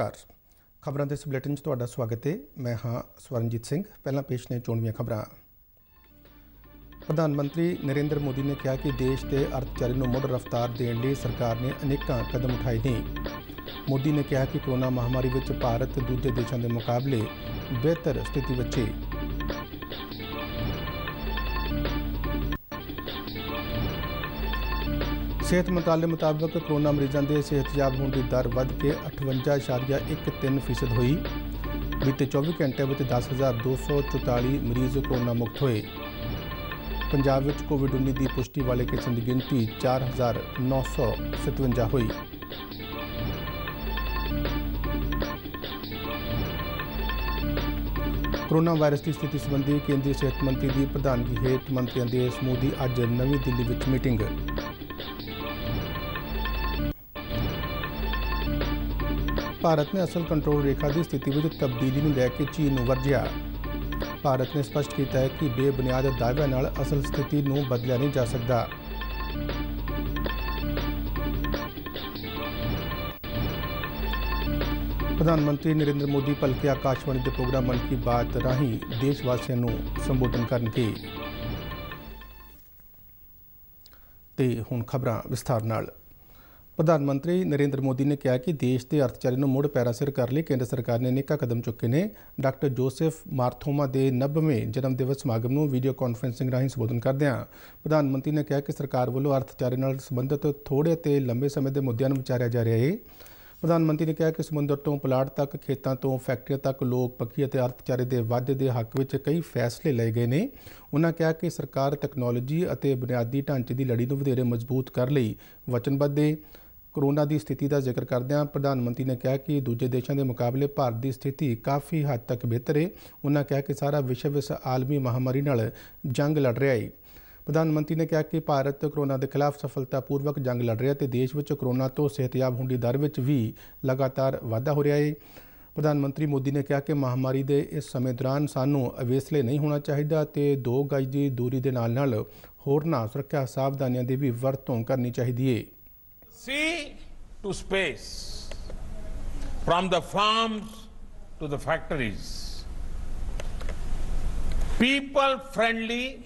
ਨਮਸਕਾਰ ਖਬਰਾਂ ਦੇ ਇਸ ਬੁਲੇਟਿਨ 'ਚ ਤੁਹਾਡਾ ਸਵਾਗਤ ਹੈ ਮੈਂ ਹਾਂ ਸਵਰਨਜੀਤ ਸਿੰਘ ਪਹਿਲਾਂ ਪੇਸ਼ ਨੇ ਚੋਣਵੀਆਂ ਖਬਰਾਂ ਪ੍ਰਧਾਨ ਮੰਤਰੀ ਨਰਿੰਦਰ ਮੋਦੀ ਨੇ ਕਿਹਾ ਕਿ ਦੇਸ਼ ਦੇ ਅਰਥਚਾਰੇ ਨੂੰ ਮੁੜ ਰਫ਼ਤਾਰ ਦੇਣ ਲਈ ਸਰਕਾਰ ਨੇ ਅਨੇਕਾਂ ਕਦਮ ਉਠਾਏ ਨੇ ਮੋਦੀ ਨੇ ਕਿਹਾ ਕਿ ਕੋਰੋਨਾ ਮਹਾਮਾਰੀ ਵਿੱਚ ਭਾਰਤ ਦੂਜੇ ਦੇਸ਼ਾਂ ਦੇ ਮੁਕਾਬਲੇ ਬਿਹਤਰ ਸਥਿਤੀ ਵਿੱਚ ਹੈ ਸਿਹਤ ਮੰਤਰਾਲੇ ਮੁਤਾਬਕ ਕੋਰੋਨਾ ਮਰੀਜ਼ਾਂ ਦੇ ਸਿਹਤਯਾਬ ਹੋਣ ਦੀ ਦਰ ਵੱਧ ਕੇ 58.13% ਹੋਈ ਬੀਤੇ 24 ਘੰਟੇ ਵਿੱਚ 10244 ਮਰੀਜ਼ ਕੋਰੋਨਾ ਮੁਕਤ ਹੋਏ ਪੰਜਾਬ ਵਿੱਚ ਕੋਵਿਡ-19 ਦੀ ਪੁਸ਼ਟੀ ਵਾਲੇ ਕੇਸਾਂ ਦੀ ਗਿਣਤੀ 4957 ਹੋਈ ਕੋਰੋਨਾ ਵਾਇਰਸ ਦੀ ਸਥਿਤੀ ਸੰਬੰਧੀ ਕੇਂਦਰੀ ਸਿਹਤ ਮੰਤਰੀ ਦੀ ਪ੍ਰਧਾਨਗੀ ਹੇਠ ਮੰਤਰੀਆਂ ਦੇ ਸਮੂਹ ਦੀ ਅੱਜ ਨਵੀਂ ਦਿੱਲੀ ਵਿੱਚ ਮੀਟਿੰਗ ਭਾਰਤ ਨੇ ਅਸਲ ਕੰਟਰੋਲ ਰੇਖਾ ਦੀ ਸਥਿਤੀ ਵਿੱਚ ਤਬਦੀਲੀ ਨੂੰ ਲੈ ਕੇ ਚੀਨ ਨੂੰ ਵਰਜਿਆ ਭਾਰਤ ਨੇ ਸਪਸ਼ਟ ਕੀਤਾ ਹੈ ਕਿ ਬੇਬੁਨਿਆਦ ਦਾਅਵਿਆਂ ਨਾਲ ਅਸਲ ਸਥਿਤੀ ਨੂੰ ਬਦਲਿਆ ਨਹੀਂ ਜਾ ਸਕਦਾ ਪ੍ਰਧਾਨ ਮੰਤਰੀ ਨਰਿੰਦਰ ਮੋਦੀ ਪਲਕੇ ਆਕਾਸ਼ਵਾਣੀ ਦੇ ਪ੍ਰੋਗਰਾਮ ਮਨ ਕੀ ਬਾਤ ਰਾਹੀਂ ਦੇਸ਼ ਵਾਸੀਆਂ ਨੂੰ ਸੰਬੋਧਨ ਕਰਨਗੇ ਤੇ ਹੁਣ ਖਬਰਾਂ ਵਿਸਥਾਰ ਨਾਲ ਪ੍ਰਧਾਨ ਮੰਤਰੀ ਨਰਿੰਦਰ ਮੋਦੀ ਨੇ ਕਿਹਾ ਕਿ ਦੇਸ਼ ਦੇ ਅਰਥਚਾਰੇ ਨੂੰ ਮੁੜ ਸਿਰ ਕਰਨ ਲਈ ਕੇਂਦਰ ਸਰਕਾਰ ਨੇ ਨੇਕਾ ਕਦਮ ਚੁੱਕੇ ਨੇ ਡਾਕਟਰ ਜੋਸੇਫ ਮਾਰਥੋਮਾ ਦੇ 90ਵੇਂ ਜਨਮ ਦਿਵਸ ਸਮਾਗਮ ਨੂੰ ਵੀਡੀਓ ਕਾਨਫਰੈਂਸਿੰਗ ਰਾਹੀਂ ਸੰਬੋਧਨ ਕਰਦਿਆਂ ਪ੍ਰਧਾਨ ਮੰਤਰੀ ਨੇ ਕਿਹਾ ਕਿ ਸਰਕਾਰ ਵੱਲੋਂ ਅਰਥਚਾਰੇ ਨਾਲ ਸੰਬੰਧਿਤ ਥੋੜੇ ਤੇ ਲੰਬੇ ਸਮੇਂ ਦੇ ਮੁੱਦਿਆਂ ਨੂੰ ਵਿਚਾਰਿਆ ਜਾ ਰਿਹਾ ਹੈ ਪ੍ਰਧਾਨ ਮੰਤਰੀ ਨੇ ਕਿਹਾ ਕਿ ਸਮੁੰਦਰ ਤੋਂ ਪਲਾੜ ਤੱਕ ਖੇਤਾਂ ਤੋਂ ਫੈਕਟਰੀਆਂ ਤੱਕ ਲੋਕ ਪੱਖੀ ਅਤੇ ਅਰਥਚਾਰੇ ਦੇ ਵਾਧੇ ਦੇ ਹੱਕ ਵਿੱਚ ਕਈ ਫੈਸਲੇ ਲਏ ਗਏ ਨੇ ਉਹਨਾਂ ਕਿਹਾ ਕਿ ਸਰਕਾਰ ਟੈਕਨੋਲੋਜੀ ਅਤੇ ਬੁਨਿਆਦੀ ਢਾਂਚੇ ਦੀ ਲੜੀ ਨੂੰ ਵਧੇਰੇ ਮਜ਼ਬੂਤ ਕਰ ਲਈ ਵਚਨਬੱਧ ਹੈ ਕਰੋਨਾ ਦੀ ਸਥਿਤੀ ਦਾ ਜ਼ਿਕਰ ਕਰਦਿਆਂ ਪ੍ਰਧਾਨ ਮੰਤਰੀ ਨੇ ਕਿਹਾ ਕਿ ਦੂਜੇ ਦੇਸ਼ਾਂ ਦੇ ਮੁਕਾਬਲੇ ਭਾਰਤ ਦੀ ਸਥਿਤੀ ਕਾਫੀ ਹੱਦ ਤੱਕ ਬਿਹਤਰ ਹੈ ਉਹਨਾਂ ਕਿਹਾ ਕਿ ਸਾਰਾ ਵਿਸ਼ਵ ਇਸ ਆਲਮੀ ਮਹਾਮਾਰੀ ਨਾਲ ਜੰਗ ਲੜ ਰਿਹਾ ਹੈ ਪ੍ਰਧਾਨ ਮੰਤਰੀ ਨੇ ਕਿਹਾ ਕਿ ਭਾਰਤ ਕਰੋਨਾ ਦੇ ਖਿਲਾਫ ਸਫਲਤਾਪੂਰਵਕ ਜੰਗ ਲੜ ਰਿਹਾ ਤੇ ਦੇਸ਼ ਵਿੱਚ ਕਰੋਨਾ ਤੋਂ ਸਿਹਤਯਾਬ ਹੋਣ ਦੀ ਦਰ ਵਿੱਚ ਵੀ ਲਗਾਤਾਰ ਵਾਧਾ ਹੋ ਰਿਹਾ ਹੈ ਪ੍ਰਧਾਨ ਮੰਤਰੀ ਮੋਦੀ ਨੇ ਕਿਹਾ ਕਿ ਮਹਾਮਾਰੀ ਦੇ ਇਸ ਸਮੇਂ ਦੌਰਾਨ ਸਾਨੂੰ ਅਵੇਸਲੇ ਨਹੀਂ ਹੋਣਾ ਚਾਹੀਦਾ ਤੇ 2 ਗਜ ਦੀ ਦੂਰੀ ਦੇ ਨਾਲ-ਨਾਲ ਹੋਰ ਨਾ ਸੁਰੱਖਿਆ ਸਾਵਧਾਨੀਆਂ ਦੀ ਵੀ ਵਰਤੋਂ ਕਰਨੀ ਚਾਹੀਦੀ ਹੈ sea to space, from the farms to the factories. People friendly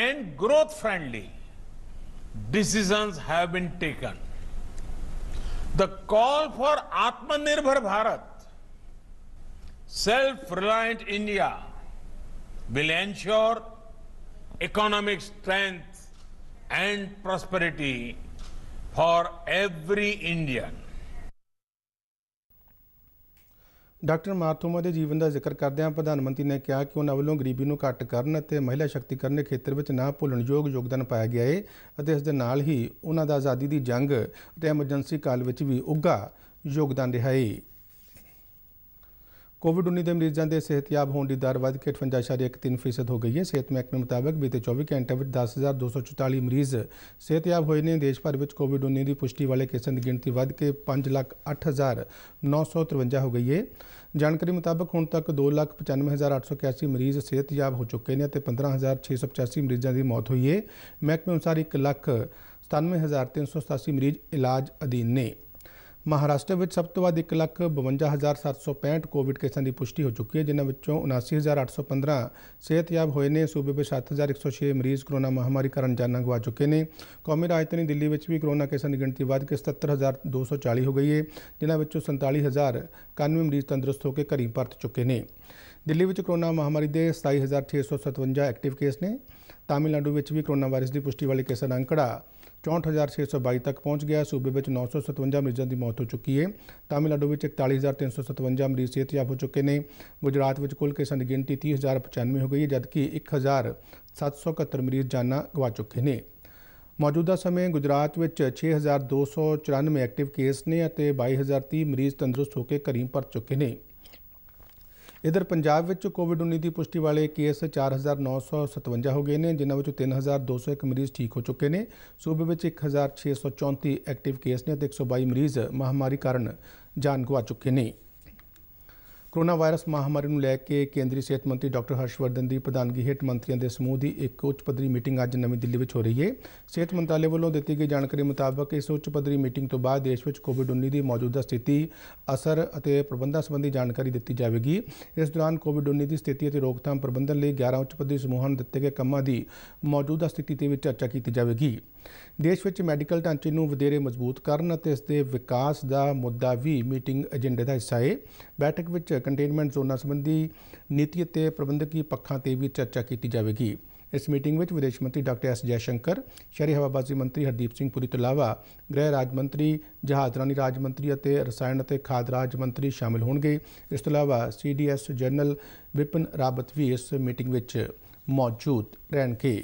and growth friendly decisions have been taken. The call for Atmanirbhar Bharat, self-reliant India, will ensure economic strength and prosperity for every Indian. Doctor Marthoma ਦੇ ਜੀਵਨ ਦਾ ਜ਼ਿਕਰ ਕਰਦਿਆਂ ਪ੍ਰਧਾਨ ਮੰਤਰੀ ਨੇ ਕਿਹਾ ਕਿ ਉਹਨਾਂ ਵੱਲੋਂ ਗਰੀਬੀ ਨੂੰ ਘੱਟ ਕਰਨ ਅਤੇ ਮਹਿਲਾ ਸ਼ਕਤੀਕਰਨ ਦੇ ਖੇਤਰ ਵਿੱਚ ਨਾ ਭੁੱਲਣਯੋਗ ਯੋਗਦਾਨ ਪਾਇਆ ਗਿਆ ਹੈ ਅਤੇ ਇਸ ਦੇ ਨਾਲ ਹੀ ਉਹਨਾਂ ਦਾ ਆਜ਼ਾਦੀ ਦੀ ਜੰਗ ਅਤੇ ਐਮਰਜੈਂਸੀ ਕਾਲ ਵਿੱਚ ਵੀ ਉੱਗਾ ਯੋਗਦਾਨ ਰਿਹਾ ਹੈ ਕੋਵਿਡ-19 ਦੇ ਮਰੀਜ਼ਾਂ ਦੇ ਸਿਹਤਯਾਬ ਹੋਣ ਦੀ ਦਰ ਵਧ ਕੇ 58.13% ਹੋ ਗਈ ਹੈ ਸਿਹਤ ਮਹਿਕਮੇ ਮੁਤਾਬਕ ਬੀਤੇ 24 ਘੰਟੇ ਵਿੱਚ 10244 ਮਰੀਜ਼ ਸਿਹਤਯਾਬ ਹੋਏ ਨੇ ਦੇਸ਼ ਭਰ ਵਿੱਚ ਕੋਵਿਡ-19 ਦੀ ਪੁਸ਼ਟੀ ਵਾਲੇ ਕੇਸਾਂ ਦੀ ਗਿਣਤੀ ਵਧ ਕੇ 508953 ਹੋ ਗਈ ਹੈ ਜਾਣਕਾਰੀ ਮੁਤਾਬਕ ਹੁਣ ਤੱਕ 295881 ਮਰੀਜ਼ ਸਿਹਤਯਾਬ ਹੋ ਚੁੱਕੇ ਨੇ ਅਤੇ 15685 ਮਰੀਜ਼ਾਂ ਦੀ ਮੌਤ ਹੋਈ ਹੈ ਮਹਿਕਮੇ ਅਨੁਸਾਰ 1 ਲੱਖ 97387 ਮਰੀਜ਼ ਇਲਾਜ ਅਧੀਨ ਨੇ ਮਹਾਰਾਸ਼ਟਰ ਵਿੱਚ ਸਭ ਤੋਂ ਵੱਧ 152765 ਕੋਵਿਡ ਕੇਸਾਂ ਦੀ ਪੁਸ਼ਟੀ ਹੋ ਚੁੱਕੀ ਹੈ ਜਿਨ੍ਹਾਂ ਵਿੱਚੋਂ 79815 ਸਿਹਤਯਾਬ ਹੋਏ ਨੇ ਸੂਬੇ ਵਿੱਚ 7106 ਮਰੀਜ਼ ਕਰੋਨਾ ਮਹਾਮਾਰੀ ਕਾਰਨ ਜਾਨਾਂ ਗਵਾ ਚੁੱਕੇ ਨੇ ਕੌਮੀ ਰਾਜਧਾਨੀ ਦਿੱਲੀ ਵਿੱਚ ਵੀ ਕੋਰੋਨਾ ਕੇਸਾਂ ਦੀ ਗਿਣਤੀ ਵੱਧ ਕੇ 77240 ਹੋ ਗਈ ਹੈ ਜਿਨ੍ਹਾਂ ਵਿੱਚੋਂ 47091 ਮਰੀਜ਼ ਤੰਦਰੁਸਤ ਹੋ ਕੇ ਘਰੀ ਪਰਤ ਚੁੱਕੇ ਨੇ ਦਿੱਲੀ ਵਿੱਚ ਕੋਰੋਨਾ ਮਹਾਮਾਰੀ ਦੇ 27657 ਐਕਟਿਵ ਕੇਸ ਨੇ ਤਾਮਿਲਨਾਡੂ ਵਿੱਚ ਵੀ ਕੋਰੋਨਾ ਵਾਇਰਸ ਦੀ ਪੁਸ਼ਟੀ ਵਾਲੇ ਕੇਸਾਂ ਦਾ ਅੰਕੜਾ 64622 ਤੱਕ ਪਹੁੰਚ ਗਿਆ ਸੂਬੇ ਵਿੱਚ 957 ਮਰੀਜ਼ਾਂ ਦੀ ਮੌਤ ਹੋ ਚੁੱਕੀ ਹੈ ਤਾਮਿਲਨਾਡੂ ਵਿੱਚ 41357 ਮਰੀਜ਼ ਸਿਹਤਯਾਬ ਹੋ ਚੁੱਕੇ ਨੇ ਗੁਜਰਾਤ ਵਿੱਚ ਕੁੱਲ ਕੇਸਾਂ ਦੀ ਗਿਣਤੀ 30095 ਹੋ ਗਈ ਹੈ ਜਦਕਿ 1771 ਮਰੀਜ਼ ਜਾਨਾਂ ਗਵਾ ਚੁੱਕੇ ਨੇ ਮੌਜੂਦਾ ਸਮੇਂ ਗੁਜਰਾਤ ਵਿੱਚ 6294 ਐਕਟਿਵ ਕੇਸ ਨੇ ਅਤੇ 22030 ਮਰੀਜ਼ ਤੰਦਰੁਸਤ ਹੋ ਕੇ ਘਰੀਂ ਪਰਤ ਚੁੱਕੇ ਨੇ ਇਧਰ ਪੰਜਾਬ ਵਿੱਚ ਕੋਵਿਡ-19 ਦੀ ਪੁਸ਼ਟੀ ਵਾਲੇ ਕੇਸ 4957 ਹੋ ਗਏ ਨੇ ਜਿਨ੍ਹਾਂ ਵਿੱਚੋਂ 3201 ਮਰੀਜ਼ ਠੀਕ ਹੋ ਚੁੱਕੇ ਨੇ ਸੂਬੇ ਵਿੱਚ 1634 ਐਕਟਿਵ ਕੇਸ ਨੇ ਅਤੇ 122 ਮਰੀਜ਼ ਮਹਾਮਾਰੀ ਕਾਰਨ ਜਾਨ ਗਵਾ ਚੁੱਕੇ ਨੇ ਕੋਰੋਨਾ ਵਾਇਰਸ ਮਹਾਮਾਰੀ ਨੂੰ ਲੈ ਕੇ ਕੇਂਦਰੀ ਸਿਹਤ ਮੰਤਰੀ ਡਾਕਟਰ ਹਰਸ਼ਵਰਧਨ ਦੀ ਪ੍ਰਧਾਨਗੀ ਹੇਠ ਮੰਤਰੀਆਂ ਦੇ ਸਮੂਹ ਦੀ ਇੱਕ ਉੱਚ ਪੱਧਰੀ ਮੀਟਿੰਗ ਅੱਜ ਨਵੀਂ ਦਿੱਲੀ ਵਿੱਚ ਹੋ ਰਹੀ ਹੈ ਸਿਹਤ ਮੰਤਰਾਲੇ ਵੱਲੋਂ ਦਿੱਤੀ ਗਈ ਜਾਣਕਾਰੀ ਮੁਤਾਬਕ ਇਸ ਉੱਚ ਪੱਧਰੀ ਮੀਟਿੰਗ ਤੋਂ ਬਾਅਦ ਦੇਸ਼ ਵਿੱਚ ਕੋਵਿਡ-19 ਦੀ ਮੌਜੂਦਾ ਸਥਿਤੀ ਅਸਰ ਅਤੇ ਪ੍ਰਬੰਧਾਂ ਸੰਬੰਧੀ ਜਾਣਕਾਰੀ ਦਿੱਤੀ ਜਾਵੇਗੀ ਇਸ ਦੌਰਾਨ ਕੋਵਿਡ-19 ਦੀ ਸਥਿਤੀ ਅਤੇ ਰੋਕਥਾਮ ਪ੍ਰਬੰਧਨ ਲਈ 11 ਉੱਚ ਪੱਧਰੀ ਸਮੂਹਾਂ ਨੂੰ ਦਿੱਤੇ ਗਏ ਕੰਮਾਂ ਦੀ ਮੌਜੂਦਾ ਸਥਿਤੀ ਤੇ ਵੀ ਚਰਚਾ ਕੀਤੀ ਜਾਵੇਗੀ ਦੇਸ਼ ਵਿੱਚ ਮੈਡੀਕਲ ਢਾਂਚੇ ਨੂੰ ਵਧੇਰੇ ਮਜ਼ਬੂਤ ਕਰਨ ਅਤੇ ਇਸ ਦੇ ਵਿਕਾਸ ਦਾ ਮੁੱਦਾ ਵੀ ਮੀਟਿੰਗ ਏਜੰਡੇ ਦਾ ਹਿੱਸਾ ਹੈ ਬੈਠਕ ਵਿੱਚ ਕੰਟੇਨਮੈਂਟ ਜ਼ੋਨਾਂ ਸੰਬੰਧੀ ਨੀਤੀ ਅਤੇ ਪ੍ਰਬੰਧਕੀ ਪੱਖਾਂ ਤੇ ਵੀ ਚਰਚਾ ਕੀਤੀ ਜਾਵੇਗੀ ਇਸ ਮੀਟਿੰਗ ਵਿੱਚ ਵਿਦੇਸ਼ ਮੰਤਰੀ ਡਾਕਟਰ ਐਸ ਜੈ ਸ਼ੰਕਰ ਸ਼ਹਿਰੀ ਹਵਾਬਾਜ਼ੀ ਮੰਤਰੀ ਹਰਦੀਪ ਸਿੰਘ ਪੁਰੀ ਤੋਂ ਇਲਾਵਾ ਗ੍ਰਹਿ ਰਾਜ ਮੰਤਰੀ ਜਹਾਜ਼ਰਾਨੀ ਰਾਜ ਮੰਤਰੀ ਅਤੇ ਰਸਾਇਣ ਅਤੇ ਖਾਦ ਰਾਜ ਮੰਤਰੀ ਸ਼ਾਮਲ ਹੋਣਗੇ ਇਸ ਤੋਂ ਇਲਾਵਾ ਸੀਡੀਐਸ ਜਨਰਲ ਵਿਪਨ ਰਾਬਤ ਵੀ ਇਸ ਮੀਟਿੰਗ ਵਿੱਚ ਮੌਜੂਦ ਰਹਿਣਗੇ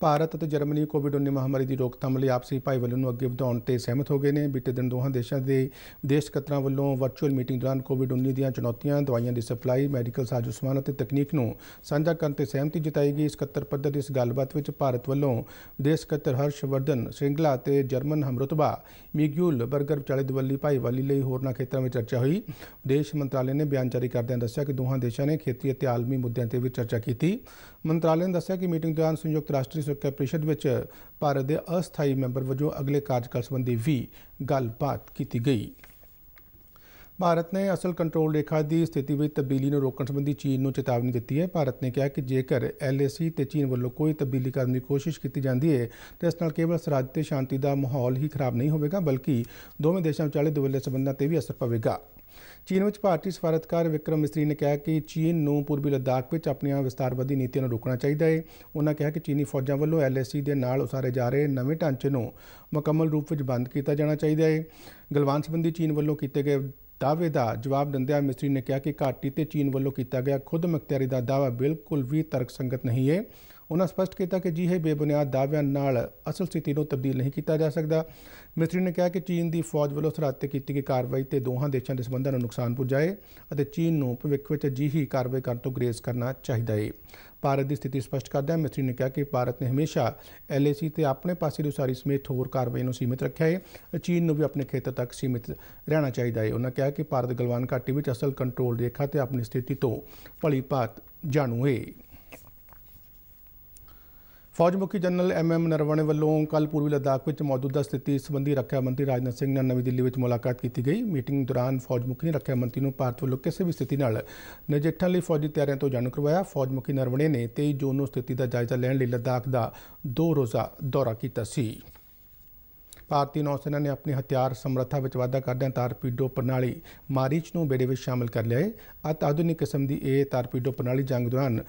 ਭਾਰਤ ਅਤੇ ਜਰਮਨੀ ਕੋਵਿਡ-19 ਮਹਾਮਾਰੀ ਦੀ ਰੋਕਥਾਮ ਲਈ ਆਪਸੀ ਭਾਈਵਾਲੀ ਨੂੰ ਅੱਗੇ ਵਧਾਉਣ ਤੇ ਸਹਿਮਤ ਹੋ ਗਏ ਨੇ ਬੀਤੇ ਦਿਨ ਦੋਹਾਂ ਦੇਸ਼ਾਂ ਦੇ ਵਿਦੇਸ਼ ਸਕੱਤਰਾਂ ਵੱਲੋਂ ਵਰਚੁਅਲ ਮੀਟਿੰਗ ਦੌਰਾਨ ਕੋਵਿਡ-19 ਦੀਆਂ ਚੁਣੌਤੀਆਂ, ਦਵਾਈਆਂ ਦੀ ਸਪਲਾਈ, ਮੈਡੀਕਲ ਸਾਜੋ ਸਮਾਨ ਅਤੇ ਤਕਨੀਕ ਨੂੰ ਸਾਂਝਾ ਕਰਨ ਤੇ ਸਹਿਮਤੀ ਜਤਾਈ ਗਈ। ਸਕੱਤਰ ਪੱਧਰ ਦੀ ਇਸ ਗੱਲਬਾਤ ਵਿੱਚ ਭਾਰਤ ਵੱਲੋਂ ਵਿਦੇਸ਼ ਸਕੱਤਰ ਹਰਸ਼ ਵਰਧਨ ਸ਼ਿੰਗਲਾ ਤੇ ਜਰਮਨ ਹਮਰਤਬਾ ਮਿਗਿਊਲ ਬਰਗਰ ਵਿਚਾਲੇ ਦਵੱਲੀ ਭਾਈਵਾਲੀ ਲਈ ਹੋਰਨਾਂ ਖੇਤਰਾਂ ਵਿੱਚ ਚਰਚਾ ਹੋਈ। ਵਿਦੇਸ਼ ਮੰਤਰਾਲੇ ਨੇ ਬਿਆਨ ਜਾਰੀ ਕਰਦਿਆਂ ਦੱਸਿਆ ਕਿ ਦੋਹਾਂ ਦੇਸ਼ਾਂ ਨੇ ਖੇਤਰੀ ਅਤੇ ਆਲਮੀ ਮੁੱਦਿਆਂ ਤੇ ਵੀ ਚਰਚਾ ਕੀਤੀ। ਮੰਤਰਾਲੇ ਨੇ ਦੱਸਿਆ ਕਿ ਮੀਟਿੰਗ ਦੌਰਾਨ ਸੰਯੁਕਤ ਰਾਸ਼ਟਰੀ ਸੁਰੱਖਿਆ ਪ੍ਰੀਸ਼ਦ ਵਿੱਚ ਭਾਰਤ ਦੇ ਅਸਥਾਈ ਮੈਂਬਰ ਵਜੋਂ ਅਗਲੇ ਕਾਰਜਕਾਲ ਸੰਬੰਧੀ ਵੀ ਗੱਲਬਾਤ ਕੀਤੀ ਗਈ ਭਾਰਤ ਨੇ ਅਸਲ ਕੰਟਰੋਲ ਰੇਖਾ ਦੀ ਸਥਿਤੀ ਵਿੱਚ ਤਬਦੀਲੀ ਨੂੰ ਰੋਕਣ ਸੰਬੰਧੀ ਚੀਨ ਨੂੰ ਚੇਤਾਵਨੀ ਦਿੱਤੀ ਹੈ ਭਾਰਤ ਨੇ ਕਿਹਾ ਕਿ ਜੇਕਰ ਐਲਏਸੀ ਤੇ ਚੀਨ ਵੱਲੋਂ ਕੋਈ ਤਬਦੀਲੀ ਕਰਨ ਦੀ ਕੋਸ਼ਿਸ਼ ਕੀਤੀ ਜਾਂਦੀ ਹੈ ਤਾਂ ਇਸ ਨਾਲ ਕੇਵਲ ਸਰਹੱਦ ਤੇ ਸ਼ਾਂਤੀ ਦਾ ਮਾਹੌਲ ਹੀ ਖਰਾਬ ਨਹੀਂ ਹੋਵੇਗਾ ਬਲਕਿ ਦੋਵੇਂ ਦੇਸ਼ਾਂ ਵਿਚਾਲੇ ਦੁਵੱਲੇ ਸਬੰਧਾਂ ਤੇ ਵੀ ਅਸਰ ਪਵੇਗਾ ਚੀਨ ਵਿੱਚ ਭਾਰਤੀ ਸਫਾਰਤਕਾਰ ਵਿਕਰਮ ਮਿਸਰੀ ਨੇ ਕਿਹਾ ਕਿ ਚੀਨ ਨੂੰ ਪੂਰਬੀ ਲਦਾਖ ਵਿੱਚ ਆਪਣੀਆਂ ਵਿਸਤਾਰਵਾਦੀ ਨੀਤੀਆਂ ਨੂੰ ਰੋਕਣਾ ਚਾਹੀਦਾ ਹੈ ਉਹਨਾਂ ਕਿਹਾ ਕਿ ਚੀਨੀ ਫੌਜਾਂ ਵੱਲੋਂ ਐਲਐਸਸੀ ਦੇ ਨਾਲ ਉਸਾਰੇ ਜਾ ਰਹੇ ਨਵੇਂ ਢਾਂਚੇ ਨੂੰ ਮੁਕੰਮਲ ਰੂਪ ਵਿੱਚ ਬੰਦ ਕੀਤਾ ਜਾਣਾ ਚਾਹੀਦਾ ਹੈ ਗਲਵਾਨ ਸੰਬੰਧੀ ਚੀਨ ਵੱਲੋਂ ਕੀਤੇ ਗਏ ਦਾਅਵੇ ਦਾ ਜਵਾਬ ਦਿੰਦਿਆਂ ਮਿਸਤਰੀ ਨੇ ਕਿਹਾ ਕਿ ਘਾਟੀ ਤੇ ਚੀਨ ਵੱਲੋਂ ਕੀਤਾ ਗਿਆ ਖੁਦ ਦਾ ਦਾਅਵਾ ਬਿਲਕੁਲ ਵੀ ਤਰਕਸੰਗਤ ਨਹੀਂ ਹੈ ਉਹਨਾਂ ਸਪਸ਼ਟ ਕੀਤਾ ਕਿ ਜਿਹੇ ਬੇਬੁਨਿਆਦ ਦਾਅਵਿਆਂ ਨਾਲ ਅਸਲ ਸਥਿਤੀ ਨੂੰ ਤਬਦੀਲ ਨਹੀਂ ਕੀਤਾ ਜਾ ਸਕਦਾ ਮਿਸਤਰੀ ਨੇ ਕਿਹਾ ਕਿ ਚੀਨ ਦੀ ਫੌਜ ਵੱਲੋਂ ਸਰਹੱਦ ਤੇ ਕੀਤੀ ਗਈ ਕਾਰਵਾਈ ਤੇ ਦੋਹਾਂ ਦੇਸ਼ਾਂ ਦੇ ਸਬੰਧਾਂ ਨੂੰ ਨੁਕਸਾਨ ਪਹੁੰਚਾਏ ਅਤੇ ਚੀਨ ਨੂੰ ਭਵਿੱਖ ਵਿੱਚ ਅਜਿਹੀ ਕਾਰਵਾਈ ਕਰਨ ਤੋਂ ਗਰੇਜ਼ ਕਰਨਾ ਚਾਹੀਦਾ ਹੈ ਭਾਰਤ ਦੀ ਸਥਿਤੀ ਸਪਸ਼ਟ ਕਰਦਿਆਂ ਮਿਸਤਰੀ ਨੇ ਕਿਹਾ ਕਿ ਭਾਰਤ ਨੇ ਹਮੇਸ਼ਾ ਐਲਏਸੀ ਤੇ ਆਪਣੇ ਪਾਸੇ ਦੀ ਉਸਾਰੀ ਸਮੇਤ ਹੋਰ ਕਾਰਵਾਈ ਨੂੰ ਸੀਮਿਤ ਰੱਖਿਆ ਹੈ ਚੀਨ ਨੂੰ ਵੀ ਆਪਣੇ ਖੇਤਰ ਤੱਕ ਸੀਮਿਤ ਰਹਿਣਾ ਚਾਹੀਦਾ ਹੈ ਉਹਨਾਂ ਕਿਹਾ ਕਿ ਭਾਰਤ ਗਲਵਾਨ ਘਾਟੀ ਵਿੱਚ ਅਸਲ ਕੰਟਰੋਲ ਰੇਖਾ ਤੇ ਆਪਣੀ ਸਥਿਤੀ ਤੋਂ ਭਲੀ ਭਾਤ ਜਾਣੂ ਹੈ ਫੌਜ ਮੁਖੀ ਜਨਰਲ ਐਮ ਐਮ ਨਰਵਣੇ ਵੱਲੋਂ ਕੱਲ ਪੂਰਬੀ ਲਦਾਖ ਵਿੱਚ ਮੌਜੂਦਾ ਸਥਿਤੀ ਸੰਬੰਧੀ ਰੱਖਿਆ ਮੰਤਰੀ ਰਾਜਨਾਥ ਸਿੰਘ ਨਾਲ ਨਵੀਂ ਦਿੱਲੀ ਵਿੱਚ ਮੁਲਾਕਾਤ ਕੀਤੀ ਗਈ ਮੀਟਿੰਗ ਦੌਰਾਨ ਫੌਜ ਮੁਖੀ ਨੇ ਰੱਖਿਆ ਮੰਤਰੀ ਨੂੰ ਭਾਰਤ ਵੱਲੋਂ ਕਿਸੇ ਵੀ ਸਥਿਤੀ ਨਾਲ ਨਜਿੱਠਣ ਲਈ ਫੌਜੀ ਤਿਆਰੀਆਂ ਤੋਂ ਜਾਣੂ ਕਰਵਾਇਆ ਫੌਜ ਮੁਖੀ ਨਰਵਣੇ ਨੇ 23 ਜੂਨ ਨੂੰ ਸਥਿਤੀ ਦਾ ਜਾਇਜ਼ਾ ਲੈਣ ਲਈ ਲਦਾਖ ਦਾ ਦੋ ਰੋਜ਼ਾ ਦੌਰਾ ਕੀਤਾ ਸੀ ਭਾਰਤੀ ਨੌਸੈਨਾ ਨੇ ਆਪਣੀ ਹਥਿਆਰ ਸਮਰੱਥਾ ਵਿੱਚ ਵਾਧਾ ਕਰਦਿਆਂ ਤਾਰਪੀਡੋ ਪ੍ਰਣਾਲੀ ਮਾਰੀਚ ਨੂੰ ਬੇੜੇ ਵਿੱਚ ਸ਼ਾਮਲ ਕਰ ਲਿਆ ਹੈ ਅਤ ਆਧੁਨਿਕ ਕਿਸਮ ਦੀ ਇਹ ਤਾਰਪੀਡੋ ਪ੍ਰਣਾਲੀ ਜੰਗ ਦੌਰਾਨ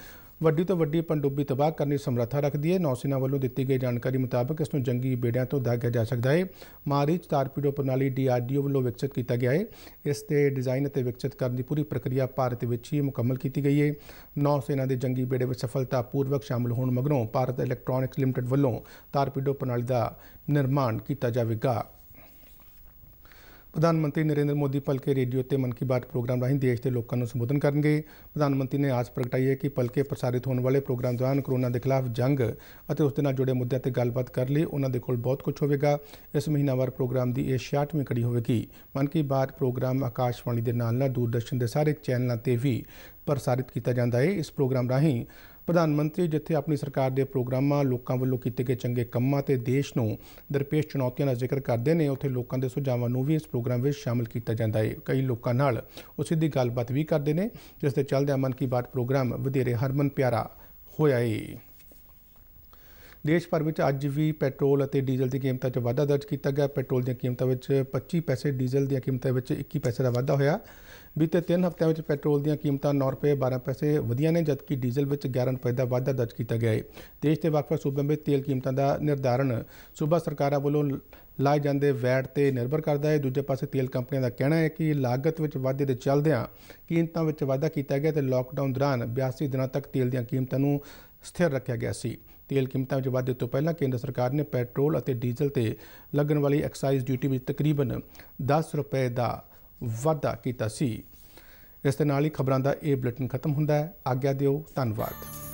ਵੱਡੀ ਤੋਂ ਵੱਡੀ ਪੰਡੂਬੀ ਤਬਾਹ ਕਰਨ ਦੀ ਸਮਰੱਥਾ ਰੱਖਦੀ ਹੈ ਨੌਸੀਨਾ ਵੱਲੋਂ ਦਿੱਤੀ ਗਈ ਜਾਣਕਾਰੀ ਮੁਤਾਬਕ ਇਸ ਨੂੰ ਜੰਗੀ ਬੇੜਿਆਂ ਤੋਂ ਦਾਗਿਆ ਜਾ ਸਕਦਾ ਹੈ ਮਾਰੀਚ ਤਾਰਪੀਡੋ ਪ੍ਰਣਾਲੀ ਡੀਆਰਡੀਓ ਵੱਲੋਂ ਵਿਕਸਿਤ ਕੀਤਾ ਗਿਆ ਹੈ ਇਸ ਦੇ ਡਿਜ਼ਾਈਨ ਅਤੇ ਵਿਕਸਿਤ ਕਰਨ ਦੀ ਪੂਰੀ ਪ੍ਰਕਿਰਿਆ ਭਾਰਤ ਵਿੱਚ ਹੀ ਮੁਕੰਮਲ ਕੀਤੀ ਗਈ ਹੈ ਨੌਸੀਨਾ ਦੇ ਜੰਗੀ ਬੇੜੇ ਵਿੱਚ ਸਫਲਤਾਪੂਰਵਕ ਸ਼ਾਮਲ ਹੋਣ ਮਗਰੋਂ ਭਾਰਤ ਇਲੈਕਟ੍ਰੋਨਿਕਸ ਲਿਮਟਿਡ ਵੱਲੋਂ ਤਾਰਪੀਡੋ ਪ੍ਰਣਾਲੀ ਦਾ ਨਿਰਮਾਣ ਕੀਤਾ ਜਾਵੇਗਾ ਪ੍ਰਧਾਨ ਮੰਤਰੀ ਨਰਿੰਦਰ ਮੋਦੀ ਪਲਕੇ ਰੇਡੀਓ ਤੇ ਮਨ ਕੀ ਬਾਤ ਪ੍ਰੋਗਰਾਮ ਰਾਹੀਂ ਦੇਸ਼ ਦੇ ਲੋਕਾਂ ਨੂੰ ਸੰਬੋਧਨ ਕਰਨਗੇ ਪ੍ਰਧਾਨ ਮੰਤਰੀ ਨੇ ਆਸ ਪ੍ਰਗਟਾਈ ਹੈ ਕਿ ਪਲਕੇ ਪ੍ਰਸਾਰਿਤ ਹੋਣ ਵਾਲੇ ਪ੍ਰੋਗਰਾਮ ਦੌਰਾਨ ਕੋਰੋਨਾ ਦੇ ਖਿਲਾਫ ਜੰਗ ਅਤੇ ਉਸ ਦੇ ਨਾਲ ਜੁੜੇ ਮੁੱਦਿਆਂ ਤੇ ਗੱਲਬਾਤ ਕਰ ਲਈ ਉਹਨਾਂ ਦੇ ਕੋਲ ਬਹੁਤ ਕੁਝ ਹੋਵੇਗਾ ਇਸ ਮਹੀਨਾਵਾਰ ਪ੍ਰੋਗਰਾਮ ਦੀ ਇਹ 66ਵੀਂ ਕੜੀ ਹੋਵੇਗੀ ਮਨ ਕੀ ਬਾਤ ਪ੍ਰੋਗਰਾਮ ਆਕਾਸ਼ਵਾਣੀ ਦੇ ਨਾਲ ਨਾਲ ਦੂਰਦਰਸ਼ਨ ਦੇ ਸਾਰੇ ਚੈਨਲਾਂ ਤੇ ਵੀ ਪ੍ਰਸਾਰਿਤ ਕੀਤਾ ਜਾਂਦਾ ਹੈ ਇਸ ਪ੍ਰੋਗਰਾਮ ਰਾਹੀਂ ਪ੍ਰਧਾਨ ਮੰਤਰੀ ਜਿੱਥੇ ਆਪਣੀ ਸਰਕਾਰ ਦੇ ਪ੍ਰੋਗਰਾਮਾਂ ਲੋਕਾਂ ਵੱਲੋਂ ਕੀਤੇ ਗਏ ਚੰਗੇ ਕੰਮਾਂ ਤੇ ਦੇਸ਼ ਨੂੰ ਦਰਪੇਸ਼ ਚੁਣੌਤੀਆਂ ਦਾ ਜ਼ਿਕਰ ਕਰਦੇ ਨੇ ਉੱਥੇ ਲੋਕਾਂ ਦੇ ਸੁਝਾਵਾਂ ਨੂੰ ਵੀ ਇਸ ਪ੍ਰੋਗਰਾਮ ਵਿੱਚ ਸ਼ਾਮਲ ਕੀਤਾ ਜਾਂਦਾ ਹੈ ਕਈ ਲੋਕਾਂ ਨਾਲ ਉਹ ਸਿੱਧੀ ਗੱਲਬਾਤ ਵੀ ਕਰਦੇ ਨੇ ਜਿਸ ਦੇ ਚੱਲਦੇ ਮਨ ਕੀ ਬਾਤ ਪ੍ਰੋਗਰਾਮ ਵਧੇਰੇ ਹਰਮਨ ਪਿਆਰਾ ਹੋਇਆ ਹੈ ਦੇਸ਼ ਭਰ ਵਿੱਚ ਅੱਜ ਵੀ ਪੈਟਰੋਲ ਅਤੇ ਡੀਜ਼ਲ ਦੀ ਕੀਮਤਾਂ 'ਚ ਵਾਧਾ ਦਰਜ ਕੀਤਾ ਗਿਆ ਪੈਟਰੋਲ ਦੀਆਂ ਕੀਮਤਾਂ ਵਿੱਚ 25 ਪੈਸੇ ਡੀਜ਼ਲ ਦੀਆਂ ਕੀਮਤਾਂ ਵਿੱਚ 21 ਪੈਸੇ ਦਾ ਵਾਧਾ ਹੋਇਆ ਬੀਤੇ 3 ਹਫ਼ਤਿਆਂ ਵਿੱਚ ਪੈਟਰੋਲ ਦੀਆਂ ਕੀਮਤਾਂ 9 ਰੁਪਏ 12 ਪੈਸੇ ਵਧੀਆਂ ਨੇ ਜਦਕਿ ਡੀਜ਼ਲ ਵਿੱਚ 11 ਰੁਪਏ ਦਾ ਵਾਧਾ ਦਰਜ ਕੀਤਾ ਗਿਆ ਹੈ ਦੇਸ਼ ਦੇ ਵੱਖ-ਵੱਖ ਸੂਬਿਆਂ ਵਿੱਚ ਤੇਲ ਕੀਮਤਾਂ ਦਾ ਨਿਰਧਾਰਨ ਸੂਬਾ ਸਰਕਾਰਾਂ ਵੱਲੋਂ ਲਾਏ ਜਾਂਦੇ ਵੈਟ ਤੇ ਨਿਰਭਰ ਕਰਦਾ ਹੈ ਦੂਜੇ ਪਾਸੇ ਤੇਲ ਕੰਪਨੀਆਂ ਦਾ ਕਹਿਣਾ ਹੈ ਕਿ ਲਾਗਤ ਵਿੱਚ ਵਾਧੇ ਦੇ ਚੱਲਦਿਆਂ ਕੀਮਤਾਂ ਵਿੱਚ ਵਾਧਾ ਕੀਤਾ ਗਿਆ ਤੇ ਲਾਕਡਾਊਨ ਦੌਰਾਨ 82 ਦਿਨਾਂ ਤੱਕ ਤੇਲ ਦੀਆਂ ਕੀਮਤਾਂ ਨੂੰ ਸਥਿਰ ਰੱਖਿਆ ਗਿਆ ਸੀ ਤੇਲ ਕੀਮਤਾਂ ਵਿੱਚ ਵਾਧੇ ਤੋਂ ਪਹਿਲਾਂ ਕੇਂਦਰ ਸਰਕਾਰ ਨੇ ਪੈਟਰੋਲ ਅਤੇ ਡੀਜ਼ਲ ਤੇ ਲੱਗਣ ਵਾਲੀ ਐਕਸਾਈਜ਼ ਡਿਊਟੀ ਵਿੱਚ ਤਕਰੀਬਨ 10 ਰੁਪਏ ਦਾ ਵਾਧਾ ਕੀਤਾ ਸੀ ਇਸ ਦੇ ਨਾਲ ਹੀ ਖਬਰਾਂ ਦਾ ਇਹ ਬੁਲੇਟਿਨ ਖਤਮ ਹੁੰਦਾ ਹੈ ਆਗਿਆ ਦਿਓ ਧੰਨਵਾਦ